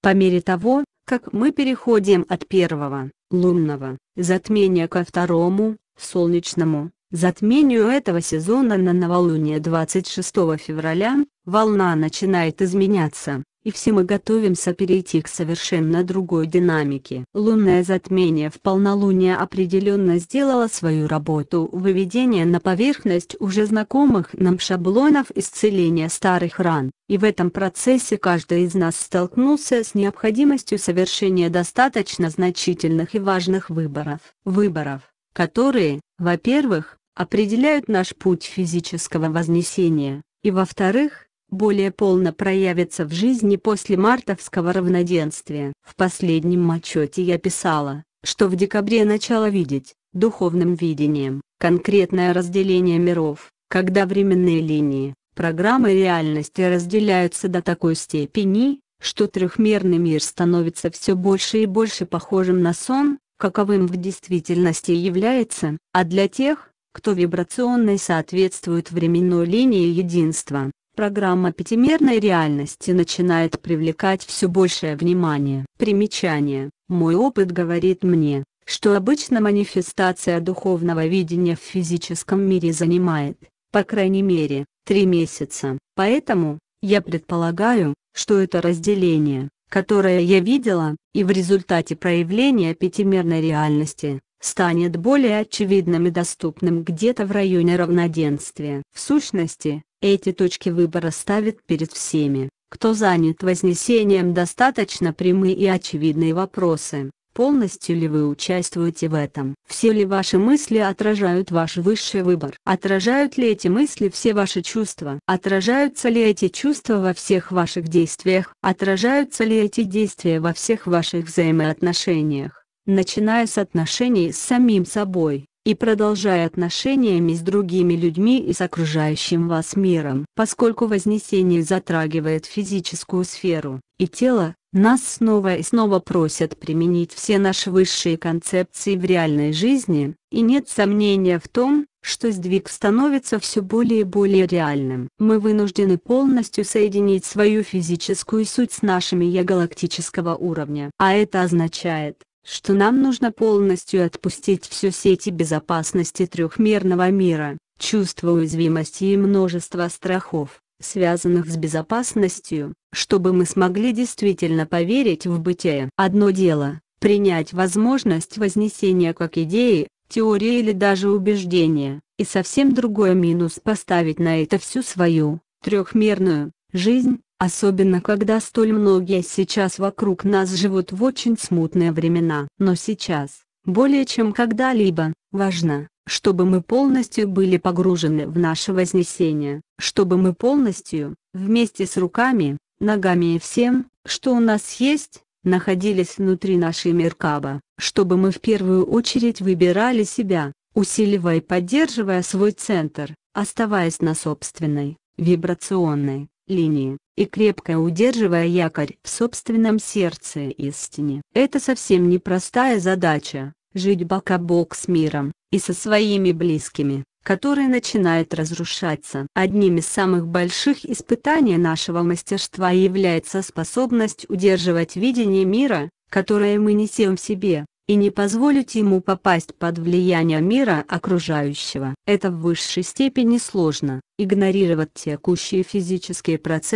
По мере того, как мы переходим от первого, лунного, затмения ко второму, солнечному, затмению этого сезона на новолуние 26 февраля, волна начинает изменяться, и все мы готовимся перейти к совершенно другой динамике. Лунное затмение в полнолуние определенно сделало свою работу выведение на поверхность уже знакомых нам шаблонов исцеления старых ран, и в этом процессе каждый из нас столкнулся с необходимостью совершения достаточно значительных и важных выборов. Выборов, которые, во-первых, определяют наш путь физического вознесения, и во-вторых, более полно проявится в жизни после мартовского равноденствия. В последнем отчете я писала, что в декабре начала видеть, духовным видением, конкретное разделение миров, когда временные линии, программы реальности разделяются до такой степени, что трехмерный мир становится все больше и больше похожим на сон, каковым в действительности является, а для тех, кто вибрационно соответствует временной линии единства, программа пятимерной реальности начинает привлекать все большее внимание. Примечание. Мой опыт говорит мне, что обычно манифестация духовного видения в физическом мире занимает, по крайней мере, три месяца. Поэтому, я предполагаю, что это разделение, которое я видела, и в результате проявления пятимерной реальности, станет более очевидным и доступным где-то в районе равноденствия. В сущности, эти точки выбора ставят перед всеми, кто занят вознесением достаточно прямые и очевидные вопросы, полностью ли вы участвуете в этом. Все ли ваши мысли отражают ваш высший выбор? Отражают ли эти мысли все ваши чувства? Отражаются ли эти чувства во всех ваших действиях? Отражаются ли эти действия во всех ваших взаимоотношениях? начиная с отношений с самим собой, и продолжая отношениями с другими людьми и с окружающим вас миром. Поскольку Вознесение затрагивает физическую сферу и тело, нас снова и снова просят применить все наши высшие концепции в реальной жизни, и нет сомнения в том, что сдвиг становится все более и более реальным. Мы вынуждены полностью соединить свою физическую суть с нашими я галактического уровня. А это означает, что нам нужно полностью отпустить все сети безопасности трехмерного мира, чувство уязвимости и множество страхов, связанных с безопасностью, чтобы мы смогли действительно поверить в бытие. Одно дело – принять возможность вознесения как идеи, теории или даже убеждения, и совсем другое минус поставить на это всю свою, трехмерную, жизнь, Особенно когда столь многие сейчас вокруг нас живут в очень смутные времена. Но сейчас, более чем когда-либо, важно, чтобы мы полностью были погружены в наше вознесение, чтобы мы полностью, вместе с руками, ногами и всем, что у нас есть, находились внутри нашей Меркаба, чтобы мы в первую очередь выбирали себя, усиливая и поддерживая свой центр, оставаясь на собственной, вибрационной, линии, и крепко удерживая якорь в собственном сердце истине. Это совсем непростая задача, жить бок о бок с миром, и со своими близкими, которые начинают разрушаться. Одним из самых больших испытаний нашего мастерства является способность удерживать видение мира, которое мы несем в себе, и не позволить ему попасть под влияние мира окружающего. Это в высшей степени сложно, игнорировать текущие физические процессы.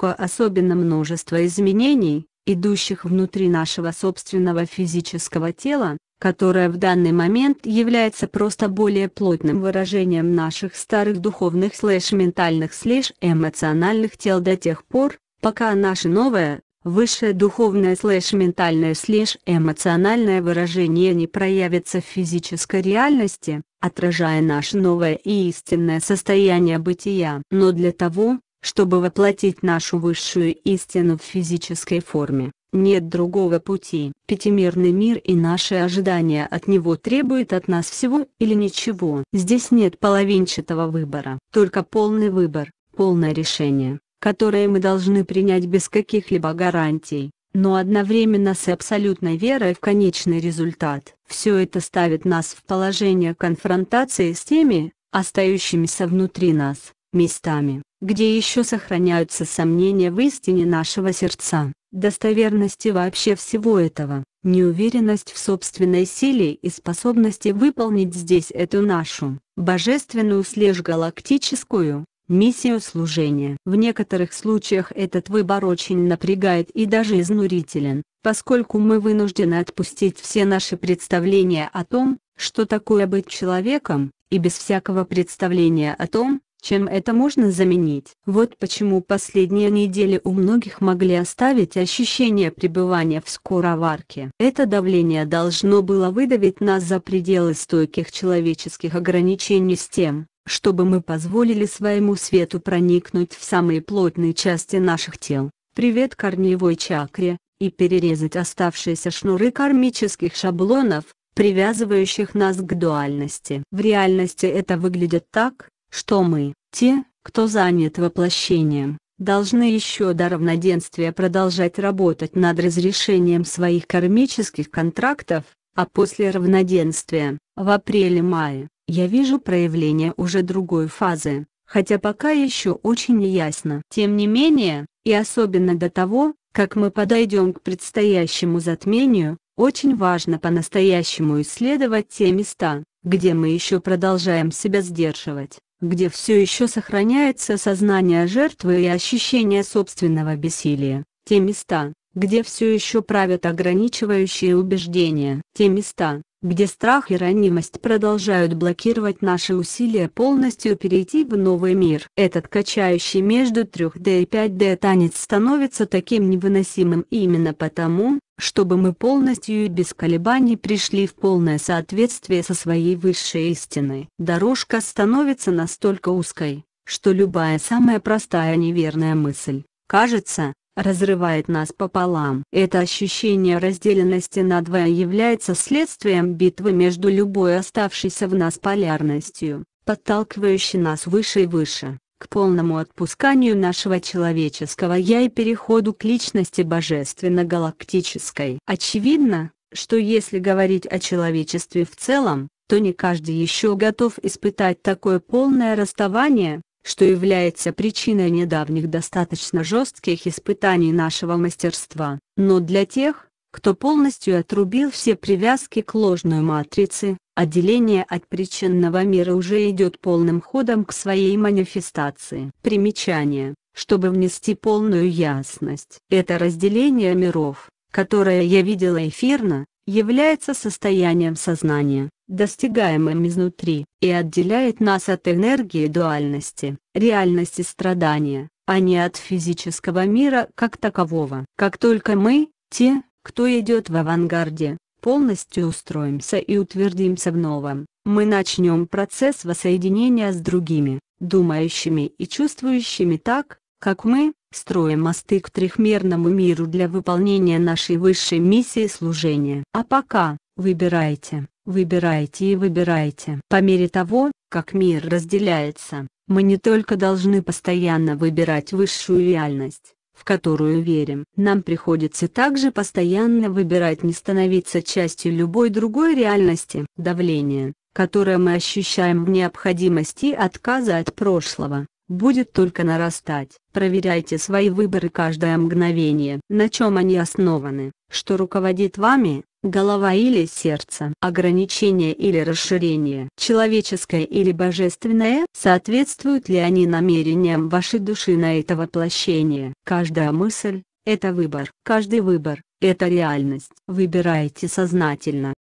Особенно множество изменений, идущих внутри нашего собственного физического тела, которое в данный момент является просто более плотным выражением наших старых духовных слэш ментальных слэш эмоциональных тел до тех пор, пока наше новое, высшее духовное слэш-ментальное слэш-эмоциональное выражение не проявится в физической реальности, отражая наше новое и истинное состояние бытия. Но для того, чтобы воплотить нашу высшую истину в физической форме, нет другого пути. Пятимерный мир и наши ожидания от него требуют от нас всего или ничего. Здесь нет половинчатого выбора, только полный выбор, полное решение которое мы должны принять без каких-либо гарантий, но одновременно с абсолютной верой в конечный результат. Все это ставит нас в положение конфронтации с теми, остающимися внутри нас, местами, где еще сохраняются сомнения в истине нашего сердца, достоверности вообще всего этого, неуверенность в собственной силе и способности выполнить здесь эту нашу, божественную слежь галактическую, миссию служения. В некоторых случаях этот выбор очень напрягает и даже изнурителен, поскольку мы вынуждены отпустить все наши представления о том, что такое быть человеком, и без всякого представления о том, чем это можно заменить. Вот почему последние недели у многих могли оставить ощущение пребывания в скороварке. Это давление должно было выдавить нас за пределы стойких человеческих ограничений с тем, чтобы мы позволили своему свету проникнуть в самые плотные части наших тел, привет корневой чакре, и перерезать оставшиеся шнуры кармических шаблонов, привязывающих нас к дуальности. В реальности это выглядит так, что мы, те, кто занят воплощением, должны еще до равноденствия продолжать работать над разрешением своих кармических контрактов, а после равноденствия, в апреле-мае, я вижу проявление уже другой фазы, хотя пока еще очень неясно. Тем не менее, и особенно до того, как мы подойдем к предстоящему затмению, очень важно по-настоящему исследовать те места, где мы еще продолжаем себя сдерживать, где все еще сохраняется сознание жертвы и ощущение собственного бессилия, те места, где все еще правят ограничивающие убеждения, те места, где страх и ранимость продолжают блокировать наши усилия полностью перейти в новый мир. Этот качающий между 3D и 5D танец становится таким невыносимым именно потому, чтобы мы полностью и без колебаний пришли в полное соответствие со своей высшей истиной. Дорожка становится настолько узкой, что любая самая простая неверная мысль, кажется, разрывает нас пополам. Это ощущение разделенности на два является следствием битвы между любой оставшейся в нас полярностью, подталкивающей нас выше и выше, к полному отпусканию нашего человеческого «я» и переходу к личности божественно-галактической. Очевидно, что если говорить о человечестве в целом, то не каждый еще готов испытать такое полное расставание, что является причиной недавних достаточно жестких испытаний нашего мастерства. Но для тех, кто полностью отрубил все привязки к ложной матрице, отделение от причинного мира уже идет полным ходом к своей манифестации. Примечание. Чтобы внести полную ясность. Это разделение миров, которое я видела эфирно, является состоянием сознания, достигаемым изнутри, и отделяет нас от энергии дуальности, реальности страдания, а не от физического мира как такового. Как только мы, те, кто идет в авангарде, полностью устроимся и утвердимся в новом, мы начнем процесс воссоединения с другими, думающими и чувствующими так, как мы, строим мосты к трехмерному миру для выполнения нашей высшей миссии служения. А пока, выбирайте, Выбирайте и выбирайте. По мере того, как мир разделяется, мы не только должны постоянно выбирать высшую реальность, в которую верим. Нам приходится также постоянно выбирать не становиться частью любой другой реальности. Давление, которое мы ощущаем в необходимости отказа от прошлого, будет только нарастать. Проверяйте свои выборы каждое мгновение. На чем они основаны, что руководит вами, голова или сердце. Ограничение или расширение, человеческое или божественное, соответствуют ли они намерениям вашей души на это воплощение? Каждая мысль – это выбор. Каждый выбор – это реальность. Выбирайте сознательно,